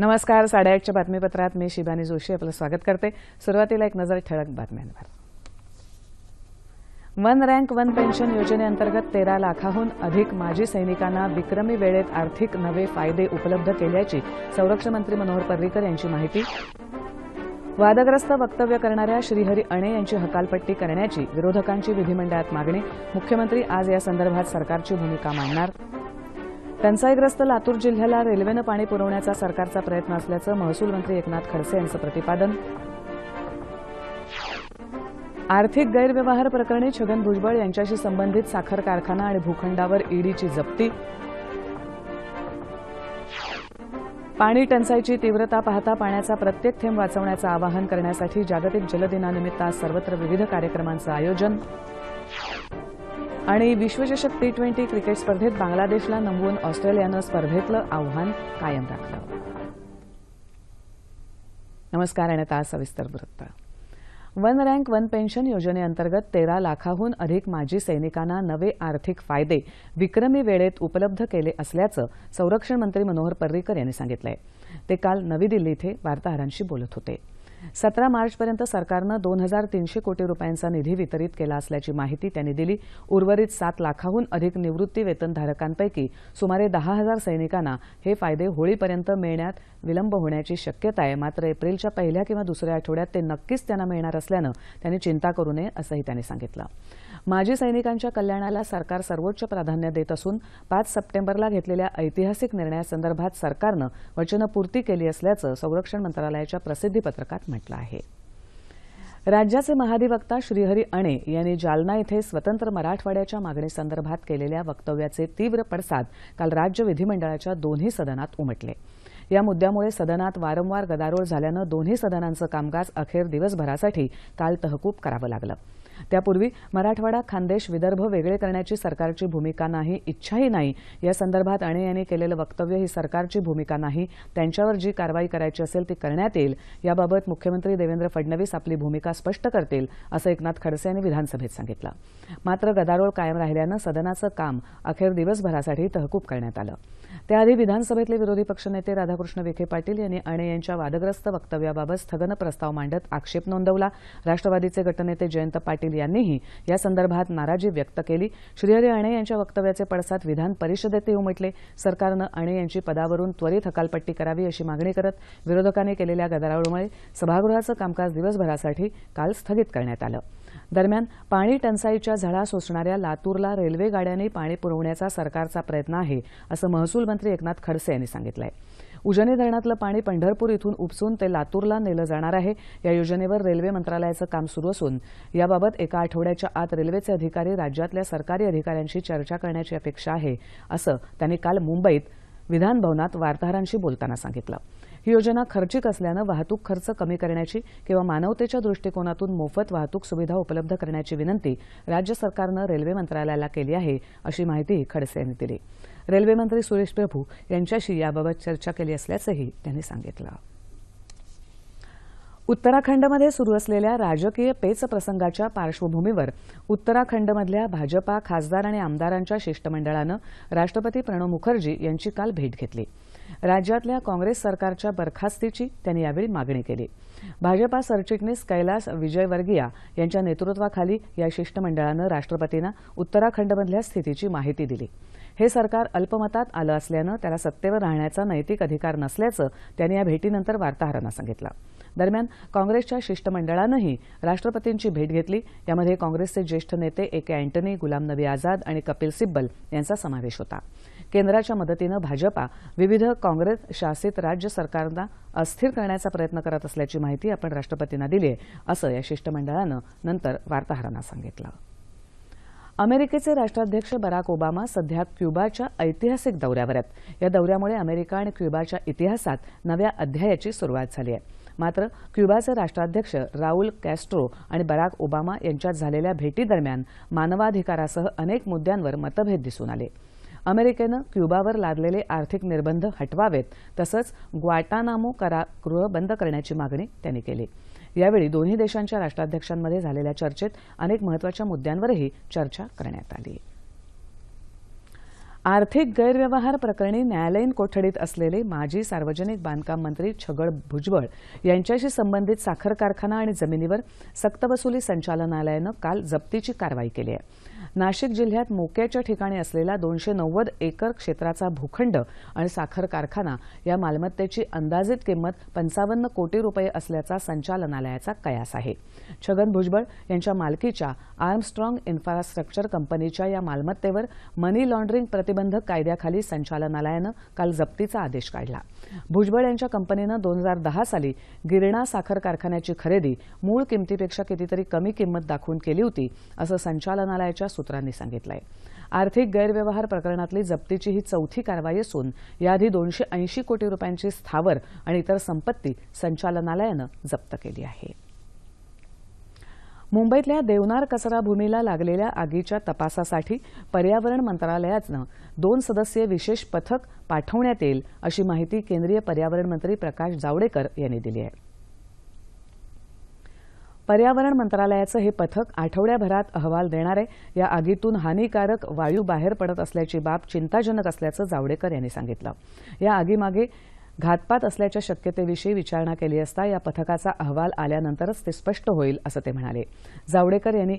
नमस्कार साडेआठच्या बातमीपत्रात मी शिबानी जोशी आपलं स्वागत करते सुरुवातीला एक नजर ठळक बातम्यांवर वन रँक वन पेन्शन योजनेअंतर्गत तेरा लाखाहून अधिक माजी सैनिकांना विक्रमी वेळेत आर्थिक नवे फायदे उपलब्ध केल्याची संरक्षण मंत्री मनोहर पर्रिकर यांची माहिती वादग्रस्त वक्तव्य करणाऱ्या श्रीहरी अणे यांची हकालपट्टी करण्याची विरोधकांची विधिमंडळात मागणी मुख्यमंत्री आज यासंदर्भात सरकारची भूमिका मांडणार टंचाईग्रस्त लातूर जिल्ह्याला रेल्वेनं पाणी पुरवण्याचा सरकारचा प्रयत्न असल्याचं महसूल मंत्री एकनाथ खडसे यांचं प्रतिपादन आर्थिक गैरव्यवहार प्रकरणी छगन भुजबळ यांच्याशी संबंधित साखर कारखाना आणि भूखंडावर ईडीची जप्ती पाणी टंचाईची तीव्रता पाहता पाण्याचा प्रत्येक थेंब वाचवण्याचं आवाहन करण्यासाठी जागतिक जलदिनानिमित्त आज सर्वत्र विविध कार्यक्रमांचं आयोजन आणि विश्वचषक टी ट्वेंटी क्रिकेट स्पर्धेत बांगलादेशला नमवून ऑस्ट्रेलियानं स्पर्धेतलं आव्हान कायम राखलं नमस्कार आणि आता सविस्तर वृत्त वन रँक वन पेन्शन योजनेअंतर्गत तेरा लाखाहून अधिक माजी सैनिकांना नवे आर्थिक फायदे विक्रमी वेळेत उपलब्ध केले असल्याचं संरक्षण मंत्री मनोहर पर्रिकर यांनी सांगितलं ते काल नवी दिल्ली इथं वार्ताहरांशी बोलत होते सतरा मार्चपर्यंत सरकारनं दोन हजार तीनशे कोटी रुपयांचा निधी वितरित केला असल्याची माहिती त्यांनी दिली उर्वरित सात लाखाहून अधिक निवृत्ती वेतनधारकांपैकी सुमारे दहा हजार सैनिकांना हे फायदे होळीपर्यंत मिळण्यात विलंब होण्याची शक्यता आहे मात्र एप्रिलच्या पहिल्या किंवा दुसऱ्या आठवड्यात ते नक्कीच त्यांना मिळणार असल्यानं त्यांनी चिंता करू नये असंही त्यांनी सांगितलं माजी सैनिकांच्या कल्याणाला सरकार सर्वोच्च प्राधान्य देत असून पाच सप्टेंबरला घेतलेल्या ऐतिहासिक निर्णयासंदर्भात सरकारनं वचनपूर्ती केली असल्याचं संरक्षण मंत्रालयाच्या प्रसिद्धीपत्रकात म्हटलं आहे राज्याचे महाधिवक्ता श्रीहरी अणे यांनी जालना इथं स्वतंत्र मराठवाड्याच्या मागणीसंदर्भात केलेल्या वक्तव्याचे तीव्र पडसाद काल राज्य विधिमंडळाच्या दोन्ही सदनात उमटले या मुद्द्यामुळे सदनात वारंवार गदारोळ झाल्यानं दोन्ही सदनांचं कामकाज अखेर दिवसभरासाठी काल तहकूब करावं लागलं त्यापूर्वी मराठवाडा खानदेश विदर्भ वेगळे करण्याची सरकारची भूमिका नाही इच्छाही नाही या संदर्भात अणे यांनी केलेलं वक्तव्य ही सरकारची भूमिका नाही त्यांच्यावर जी कारवाई करायची असेल ती करण्यात येईल याबाबत मुख्यमंत्री देवेंद्र फडणवीस आपली भूमिका स्पष्ट करतील असं एकनाथ खडसे यांनी विधानसभेत सांगितलं मात्र गदारोळ कायम राहिल्यानं सदनाचं काम अखेर दिवसभरासाठी तहकूब करण्यात आलं त्याआधी विधानसभेतले विरोधी पक्षनेते राधाकृष्ण विखे पाटील यांनी अणे यांच्या वादग्रस्त वक्तव्याबाबत स्थगन प्रस्ताव मांडत आक्षेप नोंदवला राष्ट्रवादीचे गटनेते जयंत पाटील यांनीही यासंदर्भात नाराजी व्यक्त केली श्रीहरी अणे यांच्या वक्तव्याचे पडसाद विधान परिषदेत उमटले सरकारनं अणे यांची पदावरून त्वरित हकालपट्टी करावी अशी मागणी करत विरोधकांनी केलेल्या गदारोळामुळे सभागृहाचं कामकाज दिवसभरासाठी काल स्थगित करण्यात आलं दरम्यान पाणी टंचाईच्या झळा सोसणाऱ्या लातूरला रेल्वे गाड्यांनी पाणी पुरवण्याचा सरकारचा प्रयत्न आहे असं महसूल मंत्री एकनाथ खडसे यांनी सांगितलं आहे उजनी धरणातलं पाणी पंढरपूर इथून उपसून ते लातूरला नेलं जाणार आहे या योजनेवर रेल्वे मंत्रालयाचं काम सुरू असून याबाबत एका आठवड्याच्या आत रेल्वेचे अधिकारी राज्यातल्या सरकारी अधिकाऱ्यांशी चर्चा करण्याची अपेक्षा आहे असं त्यांनी काल मुंबईत विधानभवनात वार्ताहरांशी बोलताना सांगितलं ही योजना खर्चिक असल्यानं वाहतूक खर्च कमी करण्याची किंवा मानवतेच्या दृष्टिकोनातून मोफत वाहतूक सुविधा उपलब्ध करण्याची विनंती राज्य सरकारनं रेल्वे मंत्रालयाला केली आहे अशी माहिती खडसे यांनी दिली रेल्वेमंत्री सुरेश प्रभू यांच्याशी याबाबत चर्चा केली असल्याचंही त्यांनी सांगितलं उत्तराखंडमध्ये सुरू असलेल्या राजकीय पेच प्रसंगाच्या पार्श्वभूमीवर उत्तराखंडमधल्या भाजपा खासदार आणि आमदारांच्या शिष्टमंडळानं राष्ट्रपती प्रणव मुखर्जी यांची काल भेट घेतली राज्यातल्या काँग्रेस सरकारच्या बरखास्तीची त्यांनी यावेळी मागणी केली भाजपा सरचिटणीस कैलास विजयवर्गीया यांच्या नेतृत्वाखाली या शिष्टमंडळानं राष्ट्रपतींना उत्तराखंडमधल्या स्थितीची माहिती दिली हे सरकार अल्पमतात आलं असल्यानं त्याला सत्तेवर राहण्याचा नैतिक अधिकार नसल्याचं त्यांनी या भेटीनंतर वार्ताहरांना सांगितलं दरम्यान काँग्रेसच्या शिष्टमंडळानंही राष्ट्रपतींची भेट घेतली यामध्ये काँग्रेसचे ज्येष्ठ नेते ए के अँटनी गुलाम नबी आझाद आणि कपिल सिब्बल यांचा समावेश होता केंद्राच्या मदतीनं भाजपा विविध काँग्रेस शासित राज्य सरकारांना अस्थिर करण्याचा प्रयत्न करत असल्याची माहिती आपण राष्ट्रपतींना दिली आहे असं या शिष्टमंडळानं नंतर वार्ताहरांना सांगितलं अमेरिकेचे राष्ट्राध्यक्ष बराक ओबामा सध्या क्युबाच्या ऐतिहासिक दौऱ्यावर आहेत या दौऱ्यामुळे अमेरिका आणि क्युबाच्या इतिहासात नव्या अध्यायाची सुरुवात झाली आहे मात्र क्युबाचे राष्ट्राध्यक्ष राऊल कॅस्ट्रो आणि बराक ओबामा यांच्यात झालेल्या भेटीदरम्यान मानवाधिकारासह अनेक मुद्द्यांवर मतभेद दिसून आले अमेरिकेनं क्युबावर लादलेले आर्थिक निर्बंध हटवावेत तसंच ग्वाटानामो करागृह बंद करण्याची मागणी त्यांनी केली यावेळी दोन्ही देशांच्या राष्ट्राध्यक्षांमध्ये झालेल्या चर्चेत अनेक महत्वाच्या मुद्द्यांवरही चर्चा करण्यात आली आर्थिक गैरव्यवहार प्रकरणी न्यायालयीन कोठडीत असलेले माजी सार्वजनिक बांधकाम मंत्री छगळ भुजबळ यांच्याशी संबंधित साखर कारखाना आणि जमिनीवर सक्तवसुली संचालनालयानं काल जप्तीची कारवाई केली आहे नाशिक जिल्ह्यात मोक्याच्या ठिकाणी असलेला दोनशे नव्वद एकर क्षेत्राचा भूखंड आणि साखर कारखाना या मालमत्तेची अंदाजित किंमत पंचावन्न कोटी रुपये असल्याचा संचालनालयाचा कयास आहे छगन भुजबळ यांच्या मालकीच्या आर्मस्ट्रॉंग इन्फ्रास्ट्रक्चर कंपनीच्या या मालमत्तेवर मनी लॉन्ड्रिंग प्रति प्रतिबंधक कायद्याखाली संचालनालयानं काल जप्तीचा आदेश काढला भुजबळ यांच्या कंपनीनं दोन हजार दहा साली गिरणा साखर कारखान्याची खरेदी मूळ किमतीपेक्षा कितीतरी कमी किंमत दाखवून केली होती असं संचालनालयाच्या सूत्रांनी सांगितलं आर्थिक गैरव्यवहार प्रकरणातली जप्तीची ही चौथी कारवाई असून याआधी दोनशे ऐंशी कोटी रुपयांची स्थावर आणि इतर संपत्ती संचालनालयानं जप्त केली आहे मुंबईतल्या देवनार कचरा भूमीला लागलेल्या आगीच्या तपासासाठी पर्यावरण मंत्रालयाचं दोन सदस्यीय विशेष पथक पाठवण्यात येईल अशी माहिती केंद्रीय पर्यावरण मंत्री प्रकाश जावडेकर यांनी दिली आहे पर्यावरण मंत्रालयाचं हे पथक आठवड्याभरात अहवाल देणार आहे या आगीतून हानिकारक वायू बाहेर पडत असल्याची बाब चिंताजनक असल्याचं जावडेकर यांनी सांगितलं या आगीमागे घातपात असल्याच्या शक्यतेविषयी विचारणा केली असता या पथकाचा अहवाल आल्यानंतरच ते स्पष्ट होईल असं ते म्हणाले जावडेकर यांनी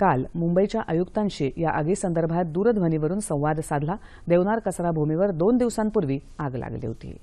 काल मुंबईच्या आयुक्तांशी या आगीसंदर्भात दूरध्वनीवरून संवाद साधला देवनार कचरा भूमीवर दोन दिवसांपूर्वी आग लागली होती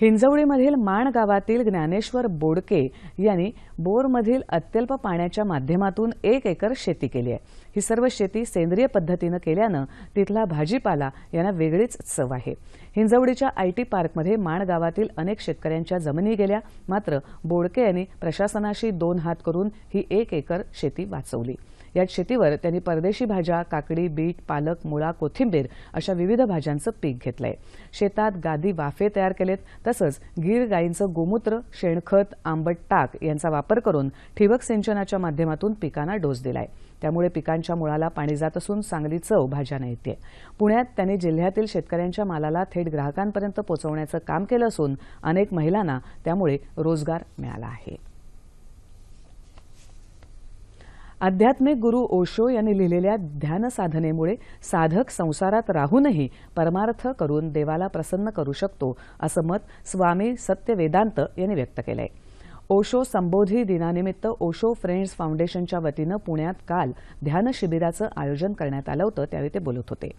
हिंजवडीमधील माण गावातील ज्ञानेश्वर बोडके यांनी बोरमधील अत्यल्प पाण्याच्या माध्यमातून एक एकर शेती केली आहे ही सर्व शेती सेंद्रिय पद्धतीनं केल्यानं तिथला भाजीपाला यांना वेगळीच चव आहे हिंजवडीच्या आयटी पार्कमध्ये माण गावातील अनेक शेतकऱ्यांच्या जमिनी गेल्या मात्र बोडके यांनी प्रशासनाशी दोन हात करून ही एक एकर शेती वाचवली यात शेतीवर त्यांनी परदेशी भाज्या काकडी बीट पालक मुळा कोथिंबीर अशा विविध भाज्यांचं पीक घेतलंय शेतात गादी वाफे तयार केलेत तसंच गीर गायींचं गोमूत्र शेणखत आंबट टाक यांचा वापर करून ठिबक सिंचनाच्या माध्यमातून पिकांना डोस दिलाय त्यामुळे पिकांच्या मुळाला पाणी जात असून चांगली चव भाज्यांना येते पुण्यात त्यांनी जिल्ह्यातील शेतकऱ्यांच्या मालाला थेट ग्राहकांपर्यंत पोहोचवण्याचं काम केलं असून अनेक महिलांना त्यामुळे रोजगार मिळाला आहे आध्यात्मिक गुरु ओशो यांनी लिहिलेल्या ध्यानसाधनेमुळे साधक संसारात राहूनही परमार्थ करून देवाला प्रसन्न करू शकतो असं मत स्वामी सत्यवेदांत यांनी व्यक्त केलं आहे ओशो संबोधी दिनानिमित्त ओशो फ्रेंड्स फाउंडेशनच्या वतीनं पुण्यात काल ध्यान शिबिराचं आयोजन करण्यात आलं होतं त्यावेळी ते बोलत होते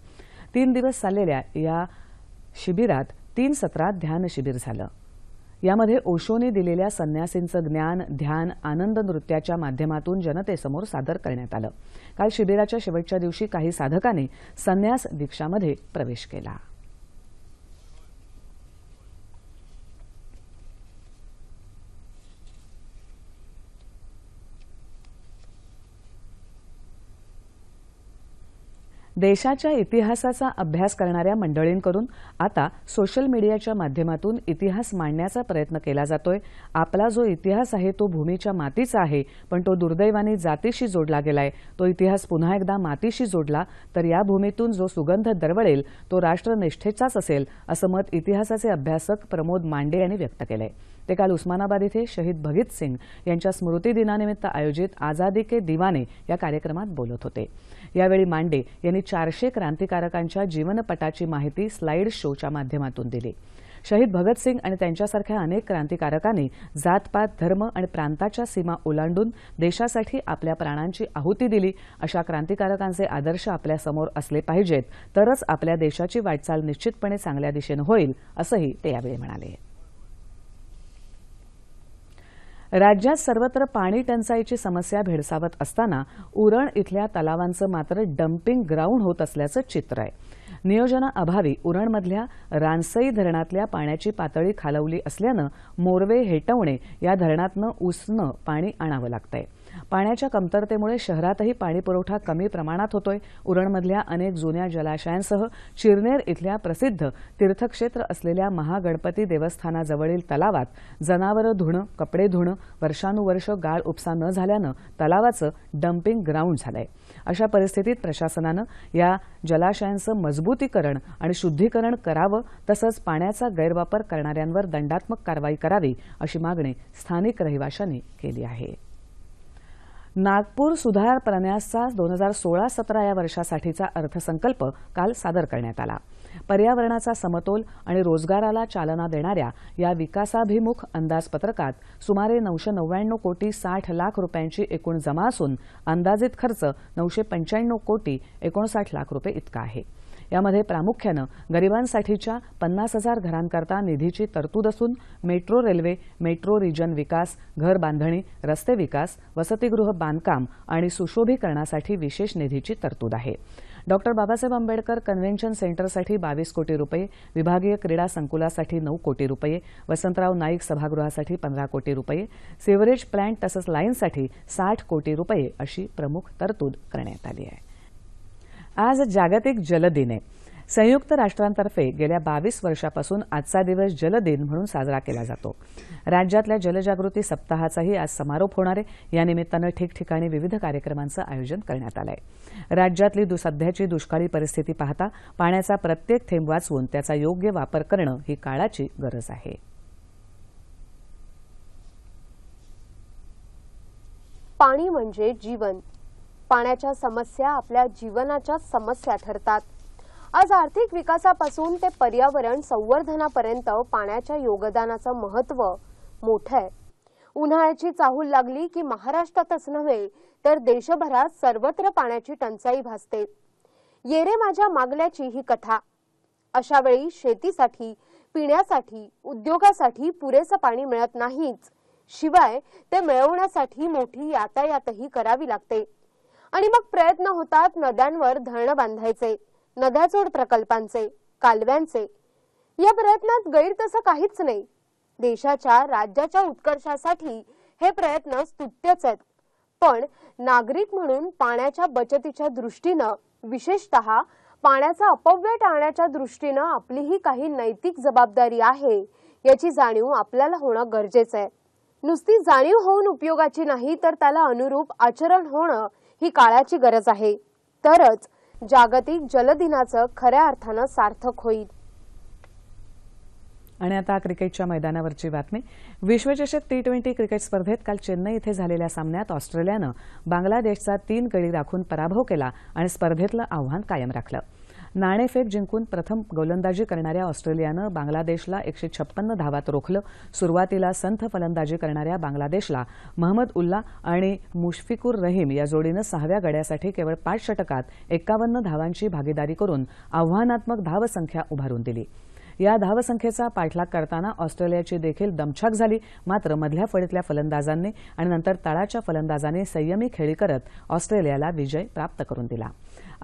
तीन दिवस चाललेल्या या शिबिरात तीन सत्रात ध्यान शिबिर झालं यामध्ये ओशोने दिलेल्या संन्यासींचं ज्ञान ध्यान आनंद नृत्याच्या माध्यमातून जनतेसमोर सादर करण्यात आलं काल शिबिराच्या शेवटच्या दिवशी काही साधकांनी संन्यास दीक्षामध्ये प्रवेश केला देशाच्या इतिहासाचा अभ्यास करणाऱ्या मंडळींकडून आता सोशल मीडियाच्या माध्यमातून इतिहास मांडण्याचा प्रयत्न केला जातोय आपला जो इतिहास आहे तो भूमीच्या मातीचा आहे पण तो दुर्दैवाने जातीशी जोडला गेलाय तो इतिहास पुन्हा एकदा मातीशी जोडला तर या भूमीतून जो सुगंध दरवळेल तो राष्ट्रनिष्ठेचाच असेल असं मत इतिहासाचे अभ्यासक प्रमोद मांडे यांनी व्यक्त केलं ते काल उस्मानाबाद इथं शहीद भगत सिंग यांच्या स्मृतिदिनानिमित्त आयोजित आझादी के दिवाने या कार्यक्रमात बोलत होते यावेळी मांडे यांनी चारशे क्रांतिकारकांच्या जीवनपटाची माहिती स्लाईड शोच्या माध्यमातून दिली शहीद भगतसिंग आणि त्यांच्यासारख्या अनेक क्रांतिकारकांनी जातपात धर्म आणि प्रांताच्या सीमा ओलांडून देशासाठी आपल्या प्राणांची आहुती दिली अशा क्रांतिकारकांचे आदर्श आपल्यासमोर असले पाहिजेत तरच आपल्या देशाची वाटचाल निश्चितपणे चांगल्या दिशेनं होईल असंही ते यावेळी म्हणाले राज्यात सर्वत्र पाणी टंचाईची समस्या भेडसावत असताना उरण इथल्या तलावांचं मात्र डम्पिंग ग्राउंड होत असल्याचं चित्र आहे नियोजनाअभावी उरणमधल्या रानसई धरणातल्या पाण्याची पातळी खालवली असल्यानं मोरवे हेटवणे या धरणातनं उसनं पाणी आणावं लागतंय पाण्याच्या कमतरतेमुळे शहरातही पाणीपुरवठा कमी प्रमाणात होतोय उरणमधल्या अनेक जुन्या जलाशयांसह चिरनेर इथल्या प्रसिद्ध तीर्थक्षेत्र असलेल्या महागणपती देवस्थानाजवळील तलावात जनावरं धुणं कपडे धुणं वर्षानुवर्ष गाळ उपसा न झाल्यानं तलावाचं डम्पिंग ग्राउंड झालंय अशा परिस्थितीत प्रशासनानं या जलाशयांचं मजबूतीकरण आणि शुद्धीकरण करावं तसंच पाण्याचा गैरवापर करणाऱ्यांवर दंडात्मक कारवाई करावी अशी मागणी स्थानिक रहिवाशांनी केली आहे नागपूर सुधार प्रन्यासचा दोन हजार सोळा सतरा या वर्षासाठीचा अर्थसंकल्प काल सादर करण्यात आला पर्यावरणाचा समतोल आणि रोजगाराला चालना देणाऱ्या या विकासाभिमुख अंदाजपत्रकात सुमारे नऊशे नव्याण्णव कोटी साठ लाख रुपयांची एकूण जमा असून अंदाजित खर्च नऊशे पंच्याण्णव कोटी एकोणसाठ लाख रुपये इतका आहे यामध्ये प्रामुख्यानं गरिबांसाठीच्या पन्नास हजार घरांकरता निधीची तरतूद असून मेट्रो रेल्वे मेट्रो रिजन विकास घर बांधणी रस्ते विकास वसतिगृह बांधकाम आणि सुशोभीकरणासाठी विशेष निधीची तरतूद आहे डॉक्टर बाबासाहेब आंबेडकर कन्व्हेन्शन सेंटरसाठी बावीस कोटी रुपये विभागीय क्रीडा संकुलासाठी नऊ कोटी रुपये वसंतराव नाईक सभागृहासाठी पंधरा कोटी रुपये सिवरेज प्लॅन्ट तसंच लाईनसाठी साठ कोटी रुपये अशी प्रमुख तरतूद करण्यात आली आहे आज जागतिक जल दिन आहे संयुक्त राष्ट्रांतर्फे गेल्या बावीस वर्षापासून आजचा दिवस जल दिन म्हणून साजरा केला जातो राज्यातल्या जलजागृती सप्ताहाचाही आज समारोप होणार आहे निमित्तानं ठिकठिकाणी विविध कार्यक्रमांचं आयोजन करण्यात आलं आहे राज्यातली सध्याची दुष्काळी परिस्थिती पाहता पाण्याचा प्रत्येक थेंब वाचवून त्याचा योग्य वापर करणं ही काळाची गरज आहे पाणी म्हणजे जीवन पाण्याच्या समस्या आपल्या जीवनाच्या समस्या ठरतात आज आर्थिक विकासापासून ते पर्यावरण संवर्धनापर्यंत पाण्याच्या योगदानाचं महत्व मोठं आहे उन्हाळ्याची चाहूल लागली की महाराष्ट्रातच नव्हे तर देशभरात सर्वत्र पाण्याची टंचाई भासते येरे माझ्या मागल्याची ही कथा अशा वेळी शेतीसाठी पिण्यासाठी उद्योगासाठी पुरेसं पाणी मिळत नाहीच शिवाय ते मिळवण्यासाठी मोठी यातायातही करावी लागते आणि मग प्रयत्न होतात नद्यांवर धरणं बांधायचे नद्याचोड प्रकल्पांचे कालव्यांचे या प्रयत्नात गैर तसं काहीच नाही देशाच्या राज्याच्या उत्कर्षासाठी हे प्रयत्न स्तुत्यच आहेत पण नागरिक म्हणून पाण्याच्या बचतीच्या दृष्टीनं विशेषतः पाण्याचा अपव्यय टाळण्याच्या दृष्टीनं आपलीही काही नैतिक जबाबदारी आहे याची जाणीव आपल्याला होणं गरजेचं आहे नुसती जाणीव होऊन उपयोगाची नाही तर त्याला अनुरूप आचरण होणं ही काळाची गरज आहे तरच जागतिक जलदिनाचं खऱ्या अर्थानं सार्थक होईल आणि आता क्रिकेटच्या मैदानावरची बातमी विश्वचषक टी ट्वेंटी क्रिकेट स्पर्धेत काल चेन्नई इथं झालेल्या सामन्यात ऑस्ट्रेलियानं बांगलादेशचा तीन गडी राखून पराभव केला आणि स्पर्धेतलं आव्हान कायम राखलं नाणेफेक जिंकून प्रथम गोलंदाजी करणाऱ्या ऑस्ट्रेलियानं बांगलादेशला एकशे छप्पन्न धावात रोखलं सुरुवातीला संथ फलंदाजी करणाऱ्या बांगलादेशला महम्मद उल्ला आणि मुशफिकुर रहीम या जोडीनं सहाव्या गड्यासाठी केवळ पाच षटकात एक्कावन्न धावांची भागीदारी करून आव्हानात्मक धावसंख्या उभारून दिली या धावसंख्येचा पाठलाग करताना ऑस्ट्रेलियाची देखील दमछाक झाली मात्र मधल्या फळीतल्या फलंदाजांनी आणि नंतर तळाच्या फलंदाजांनी संयमी खेळी करत ऑस्ट्रेलियाला विजय प्राप्त करून दिला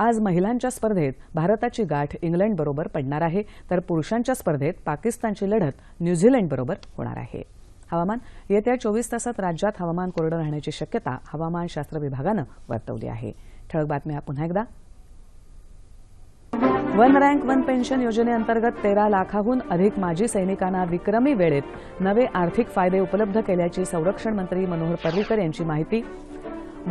आज महिलांच्या स्पर्धेत भारताची गाठ इंग्लंडबरोबर पडणार आहे तर पुरुषांच्या स्पर्धेत पाकिस्तानची लढत न्यूझीलंडबरोबर होणार आहे हवामान येत्या चोवीस तासात राज्यात हवामान कोरडं राहण्याची शक्यता हवामानशास्त्र विभागानं वर्तवली आहे ठळक बातम्या पुन्हा एकदा वन रँक वन पेन्शन योजनेअंतर्गत तेरा लाखाहून अधिक माजी सैनिकांना विक्रमी वेळेत नवे आर्थिक फायदे उपलब्ध केल्याची संरक्षण मंत्री मनोहर पर्रिकर यांची माहिती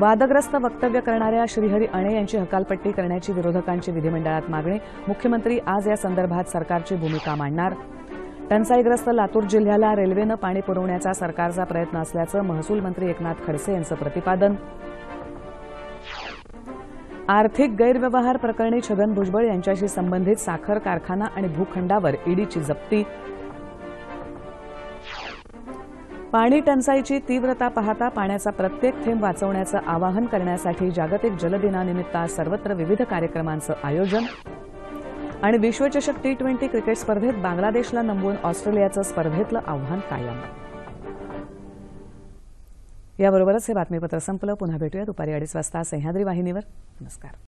वादग्रस्त वक्तव्य करणाऱ्या श्रीहरी अणे यांची हकालपट्टी करण्याची विरोधकांची विधिमंडळात मागणी मुख्यमंत्री आज या संदर्भात सरकारची भूमिका मांडणार टंचाईग्रस्त लातूर जिल्ह्याला रेल्वेनं पाणी पुरवण्याचा सरकारचा प्रयत्न असल्याचं महसूल मंत्री एकनाथ खडसे यांचं प्रतिपादन आर्थिक गैरव्यवहार प्रकरणी छगन भुजबळ यांच्याशी संबंधित साखर कारखाना आणि भूखंडावर ईडीची जप्ती पाणी टंचाईची तीव्रता पाहता पाण्याचा प्रत्येक थेंब वाचवण्याचं आवाहन करण्यासाठी जागतिक जलदिनानिमित्त आज सर्वत्र विविध कार्यक्रमांचं आयोजन आणि विश्वचषक टी ट्वेंटी क्रिकेट स्पर्धेत बांगलादेशला नमवून ऑस्ट्रेलियाचं स्पर्धेतलं आव्हान कायम याबरोबरच हे बातमीपत्र संपलं पुन्हा भेटूया दुपारी अडीच वाजता सह्याद्री वाहिनीवर नमस्कार